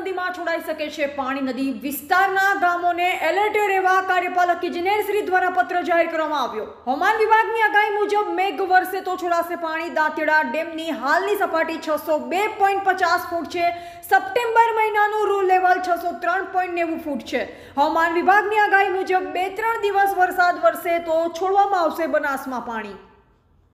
નદીમાં છોડાઈ શકે છે પાણી નદી વિસ્તારના ગામોને એલર્ટ રહેવા કાર્યપાલક ઇજનેર શ્રી દ્વારા પત્ર જાહેર કરવામાં આવ્યો હવામાન વિભાગની આગાહી મુજબ મેઘ વરસે તો છોડાશે પાણી દાંતેડા ડેમની હાલની સપાટી છસો બે પોઈન્ટ પચાસ ફૂટ છે સપ્ટેમ્બર મહિનાનું રૂ લેવલ છસો ત્રણ પોઈન્ટ નેવું ફૂટ છે હવામાન વિભાગની આગાહી મુજબ બે ત્રણ દિવસ વરસાદ વરસે તો છોડવામાં આવશે બનાસમાં પાણી